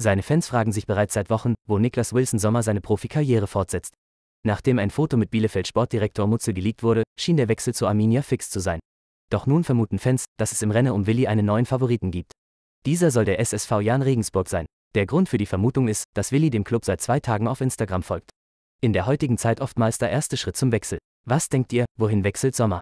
Seine Fans fragen sich bereits seit Wochen, wo Niklas Wilson Sommer seine Profikarriere fortsetzt. Nachdem ein Foto mit Bielefeld Sportdirektor Mutzel geleakt wurde, schien der Wechsel zu Arminia fix zu sein. Doch nun vermuten Fans, dass es im Rennen um Willi einen neuen Favoriten gibt. Dieser soll der SSV Jan Regensburg sein. Der Grund für die Vermutung ist, dass Willi dem Club seit zwei Tagen auf Instagram folgt. In der heutigen Zeit oftmals der erste Schritt zum Wechsel. Was denkt ihr, wohin wechselt Sommer?